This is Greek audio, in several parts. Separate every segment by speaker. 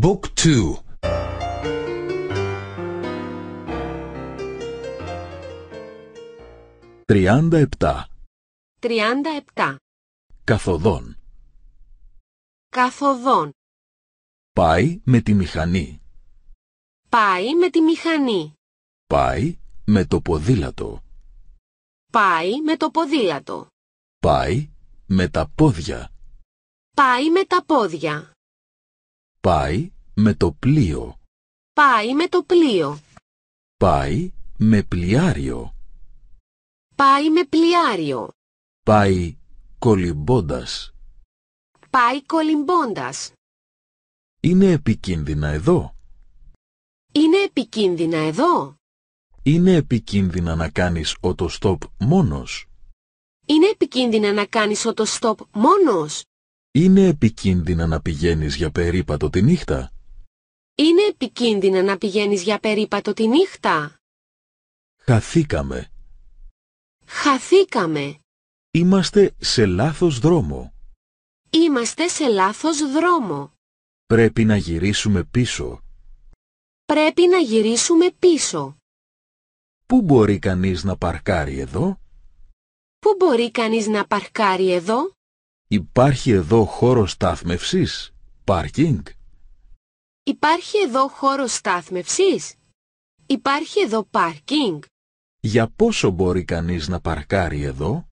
Speaker 1: Book 2 37
Speaker 2: 37
Speaker 1: Καθοδόν
Speaker 2: Καθοδόν
Speaker 1: Πάει με τη μηχανή
Speaker 2: Πάει με τη μηχανή
Speaker 1: Πάει με το ποδήλατο
Speaker 2: Πάει με το ποδήλατο
Speaker 1: Πάει με τα πόδια
Speaker 2: Πάει με τα πόδια
Speaker 1: Πάει με το πλοίο.
Speaker 2: Πάει με το πλοίο.
Speaker 1: Πάει με πλοιάριο.
Speaker 2: Πάει με πλοιάριο.
Speaker 1: Πάει κολυμπώντας.
Speaker 2: Πάει κολυμπώντας.
Speaker 1: Είναι επικίνδυνα εδώ. Είναι επικίνδυνα εδώ. Είναι επικίνδυνα να κάνεις οτοστόπ μόνος.
Speaker 2: Είναι επικίνδυνα να κάνεις
Speaker 1: οτοστόπ μόνος. Είναι επικίνδυνα να πηγαίνεις για περίπατο τη νύχτα.
Speaker 2: Είναι επικίνδυνα να πηγαίνεις για περίπατο τη νύχτα.
Speaker 1: Χαθήκαμε.
Speaker 2: Χαθήκαμε.
Speaker 1: Είμαστε σε λάθος δρόμο.
Speaker 2: Είμαστε σε λάθος δρόμο.
Speaker 1: Πρέπει να γυρίσουμε πίσω.
Speaker 2: Πρέπει να γυρίσουμε πίσω.
Speaker 1: Πού μπορεί κανείς να παρκάρει εδώ?
Speaker 2: Πού μπορεί κανείς να παρκάρει εδώ?
Speaker 1: Υπάρχει εδώ χώρος στάθμευσης, πάρκινγκ.
Speaker 2: Υπάρχει εδώ χώρος στάθμευσης. Υπάρχει εδώ πάρκινγκ.
Speaker 1: Για πόσο μπορεί κανείς να παρκάρει εδώ.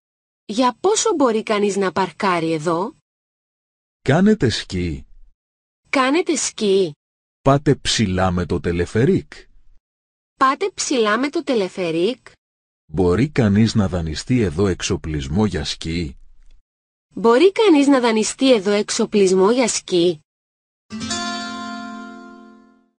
Speaker 2: Για πόσο μπορεί κανείς να παρκάρει εδώ.
Speaker 1: Κάνετε σκι.
Speaker 2: Κάνετε σκι.
Speaker 1: Πάτε ψηλά με το τελεφερίκ.
Speaker 2: Πάτε ψηλά με το τελεφερίκ.
Speaker 1: Μπορεί κανείς να δανειστεί εδώ εξοπλισμό για σκι.
Speaker 2: Μπορεί κανείς να δανειστεί εδώ εξοπλισμό για σκι.